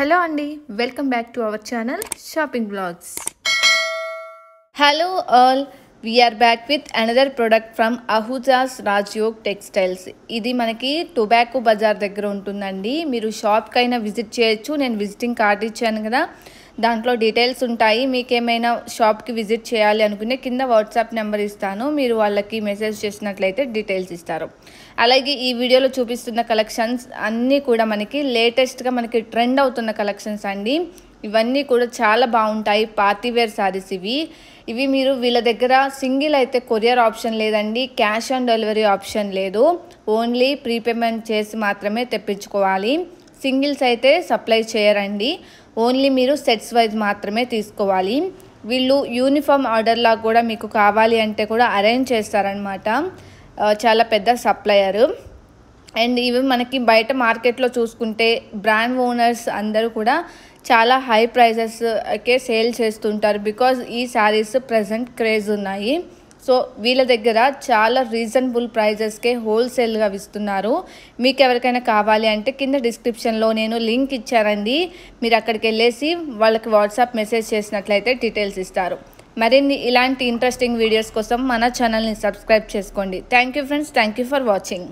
hello అండి welcome back to our channel shopping blogs hello all we're back with another product from Ahuja's Rajyog textiles ఇది మనకి tobacco Bazar దగ్గర ఉంటుందండి మీరు షాప్కైనా విజిట్ చేయొచ్చు నేను విజిటింగ్ కార్డ్ ఇచ్చాను కదా దాంట్లో డీటెయిల్స్ ఉంటాయి మీకు ఏమైనా షాప్కి విజిట్ చేయాలి అనుకునే కింద వాట్సాప్ నెంబర్ ఇస్తాను మీరు వాళ్ళకి మెసేజ్ చేసినట్లయితే డీటెయిల్స్ ఇస్తారు అలాగే ఈ వీడియోలో చూపిస్తున్న కలెక్షన్స్ అన్నీ కూడా మనకి లేటెస్ట్గా మనకి ట్రెండ్ అవుతున్న కలెక్షన్స్ అండి ఇవన్నీ కూడా చాలా బాగుంటాయి పార్టీవేర్ శారీస్ ఇవి ఇవి మీరు వీళ్ళ దగ్గర సింగిల్ అయితే కొరియర్ ఆప్షన్ లేదండి క్యాష్ ఆన్ డెలివరీ ఆప్షన్ లేదు ఓన్లీ ప్రీపేమెంట్ చేసి మాత్రమే తెప్పించుకోవాలి సింగిల్స్ అయితే సప్లై చేయరండి ఓన్లీ మీరు సెట్స్ వైజ్ మాత్రమే తీసుకోవాలి వీళ్ళు యూనిఫామ్ ఆర్డర్లా కూడా మీకు కావాలి అంటే కూడా అరేంజ్ చేస్తారనమాట చాలా పెద్ద సప్లయరు అండ్ ఇవి మనకి బయట మార్కెట్లో చూసుకుంటే బ్రాండ్ ఓనర్స్ అందరూ కూడా చాలా హై ప్రైజెస్కే సేల్ చేస్తుంటారు బికాజ్ ఈ శారీస్ ప్రజెంట్ క్రేజ్ ఉన్నాయి సో వీళ్ళ దగ్గర చాలా రీజనబుల్ ప్రైజెస్కే హోల్సేల్గా ఇస్తున్నారు మీకు ఎవరికైనా కావాలి అంటే కింద డిస్క్రిప్షన్లో నేను లింక్ ఇచ్చారండి మీరు అక్కడికి వెళ్ళేసి వాళ్ళకి వాట్సాప్ మెసేజ్ చేసినట్లయితే డీటెయిల్స్ ఇస్తారు మరిన్ని ఇలాంటి ఇంట్రెస్టింగ్ వీడియోస్ కోసం మన ఛానల్ని సబ్స్క్రైబ్ చేసుకోండి thank you friends thank you for watching